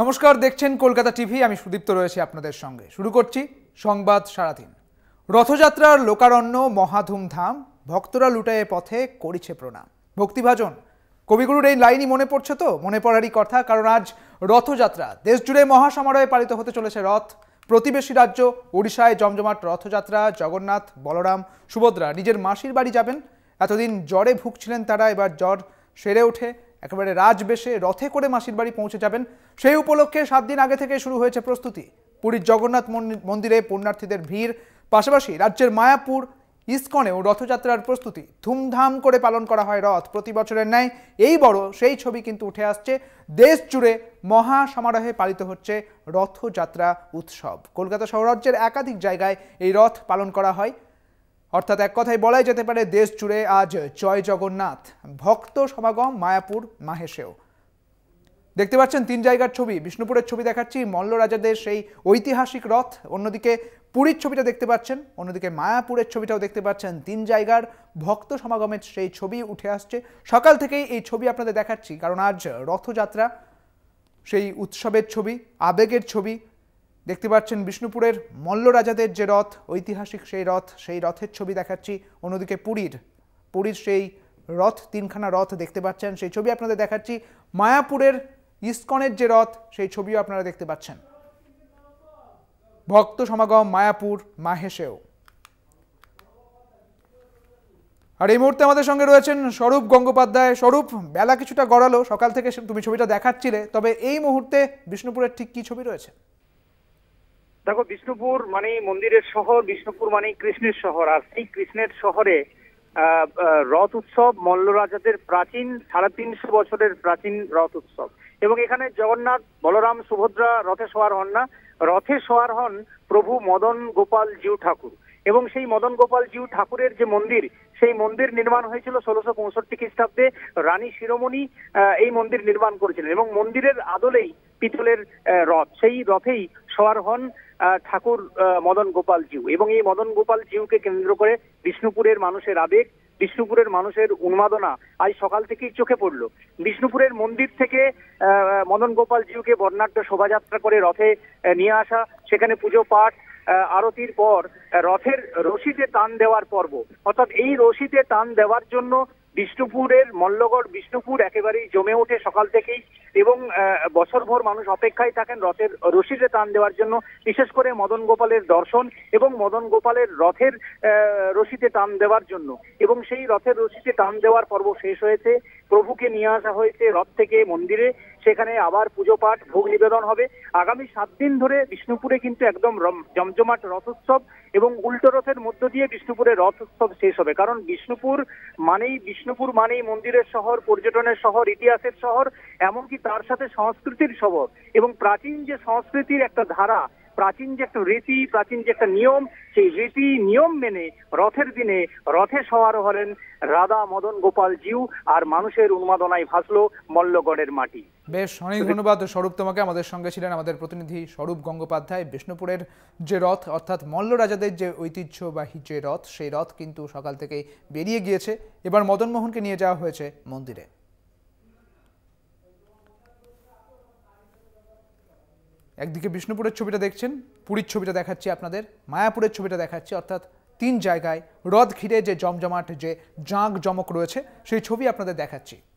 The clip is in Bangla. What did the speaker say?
নমস্কার দেখছেন কলকাতা টিভি আমি সুদীপ্ত রয়েছি আপনাদের সঙ্গে শুরু করছি সংবাদ সারাদিন রথযাত্রার লোকারণ্য মহাধুমধাম ভক্তরা লুটায়ে পথে করিছে প্রণাম ভক্তিভাজন কবিগুরুর এই লাইনই মনে পড়ছে তো মনে পড়ারই কথা কারণ আজ রথযাত্রা দেশ জুড়ে মহাসমারোহে পালিত হতে চলেছে রথ প্রতিবেশী রাজ্য ওড়িশায় জমজমাট রথযাত্রা জগন্নাথ বলরাম সুভদ্রা নিজের মাসির বাড়ি যাবেন এতদিন জ্বরে ভুগছিলেন তারা এবার জ্বর সেরে ওঠে একেবারে রাজবেশে রথে করে মাসির বাড়ি পৌঁছে যাবেন সেই উপলক্ষে সাত দিন আগে থেকে শুরু হয়েছে প্রস্তুতি পুরীর জগন্নাথ মন্দিরে পুণ্যার্থীদের ভিড় পাশাপাশি রাজ্যের মায়াপুর ইস্কনেও রথযাত্রার প্রস্তুতি ধুমধাম করে পালন করা হয় রথ প্রতি বছরের ন্যায় এই বড় সেই ছবি কিন্তু উঠে আসছে দেশ জুড়ে মহা সমারোহে পালিত হচ্ছে রথযাত্রা উৎসব কলকাতা সহ রাজ্যের একাধিক জায়গায় এই রথ পালন করা হয় অর্থাৎ এক কথায় বলাই যেতে পারে দেশ জুড়ে আজ জয় জগন্নাথ ভক্ত সমাগম মায়াপুর মাহেশেও দেখতে পাচ্ছেন তিন জায়গার ছবি বিষ্ণুপুরের ছবি দেখাচ্ছি মল্ল রাজাদের সেই ঐতিহাসিক রথ অন্যদিকে পুরীর ছবিটা দেখতে পাচ্ছেন অন্যদিকে মায়াপুরের ছবিটাও দেখতে পাচ্ছেন তিন জায়গার ভক্ত সমাগমের সেই ছবি উঠে আসছে সকাল থেকেই এই ছবি আপনাদের দেখাচ্ছি কারণ আজ রথযাত্রা সেই উৎসবের ছবি আবেগের ছবি দেখতে পাচ্ছেন বিষ্ণুপুরের মল্ল রাজাদের যে রথ ঐতিহাসিক সেই রথ সেই রথের ছবি দেখাচ্ছি অন্যদিকে পুরীর পুরীর সেই রথ তিনখানা রথ দেখতে পাচ্ছেন সেই ছবি আপনাদের দেখাচ্ছি মায়াপুরের ইস্কনের যে রথ সেই ছবিও আপনারা দেখতে পাচ্ছেন ভক্ত সমাগম মায়াপুর মাহেশেও আর এই মুহূর্তে আমাদের সঙ্গে রয়েছেন স্বরূপ গঙ্গোপাধ্যায় স্বরূপ বেলা কিছুটা গড়ালো সকাল থেকে তুমি ছবিটা দেখাচ্ছিলে তবে এই মুহূর্তে বিষ্ণুপুরের ঠিক কি ছবি রয়েছে দেখো বিষ্ণুপুর মানে মন্দিরের শহর বিষ্ণুপুর মানে কৃষ্ণের শহর আর সেই কৃষ্ণের শহরে রথ উৎসব মল্লরাজাদের প্রাচীন সাড়ে তিনশো বছরের প্রাচীন রথ উৎসব এবং এখানে জগন্নাথ বলরাম সুভদ্রা রথে সোয়ার হন না রথে সোয়ার হন প্রভু মদন গোপাল জিউ ঠাকুর এবং সেই মদন গোপাল জিউ ঠাকুরের যে মন্দির সেই মন্দির নির্মাণ হয়েছিল ষোলোশো পঁয়ষট্টি খ্রিস্টাব্দে রানী শিরোমণি এই মন্দির নির্মাণ করেছিলেন এবং মন্দিরের আদলেই পিতলের রথ সেই রথেই সওয়ার হন ঠাকুর মদন গোপাল জিউ এবং এই মদন গোপাল জিউকে কেন্দ্র করে বিষ্ণুপুরের মানুষের আবেগ বিষ্ণুপুরের মানুষের উন্মাদনা আজ সকাল থেকেই চোখে পড়ল বিষ্ণুপুরের মন্দির থেকে মদন গোপাল জিউকে বর্ণাঢ্য শোভাযাত্রা করে রথে নিয়ে আসা সেখানে পুজো পাঠ আরতির পর রথের রশিতে টান দেওয়ার পর্ব অর্থাৎ এই রশিতে টান দেওয়ার জন্য বিষ্ণুপুরের মল্লগড় বিষ্ণুপুর একেবারেই জমে ওঠে সকাল থেকেই এবং বছরভর মানুষ অপেক্ষায় থাকেন রথের রশিতে টান দেওয়ার জন্য বিশেষ করে মদন গোপালের দর্শন এবং মদন গোপালের রথের রশিতে টান দেওয়ার জন্য এবং সেই রথের রশিতে টান দেওয়ার পর্ব শেষ হয়েছে প্রভুকে নিয়ে আসা হয়েছে রথ থেকে মন্দিরে সেখানে আবার পুজো পাঠ ভোগ নিবেদন হবে আগামী সাত দিন ধরে বিষ্ণুপুরে কিন্তু একদম জমজমাট রথোৎসব এবং উল্টো রথের মধ্য দিয়ে বিষ্ণুপুরে রথোৎসব শেষ হবে কারণ বিষ্ণুপুর মানেই বিষ্ণুপুর মানেই মন্দিরের শহর পর্যটনের শহর ইতিহাসের শহর এমনকি তার সাথে সংস্কৃতির শহর এবং প্রাচীন যে সংস্কৃতির একটা ধারা প্রাচীন যে একটা রীতি প্রাচীন যে একটা নিয়ম সেই রীতি নিয়ম মেনে রথের দিনে রথে সওয়ার হলেন রাধা মদন গোপাল জিউ আর মানুষের উন্মাদনায় ভাসলো মল্লগড়ের মাটি বেশ অনেক ধন্যবাদ স্বরূপ তোমাকে আমাদের সঙ্গে ছিলেন আমাদের প্রতিনিধি স্বরূপ গঙ্গোপাধ্যায় বিষ্ণুপুরের যে রথ অর্থাৎ মল্ল রাজাদের যে ঐতিহ্যবাহী যে রথ সেই রথ কিন্তু সকাল থেকেই বেরিয়ে গিয়েছে এবার মদনমোহনকে নিয়ে যাওয়া হয়েছে মন্দিরে একদিকে বিষ্ণুপুরের ছবিটা দেখছেন পুরীর ছবিটা দেখাচ্ছি আপনাদের মায়াপুরের ছবিটা দেখাচ্ছি অর্থাৎ তিন জায়গায় হ্রদ ঘিরে যে জমজমাট যে জাঁক জমক রয়েছে সেই ছবি আপনাদের দেখাচ্ছি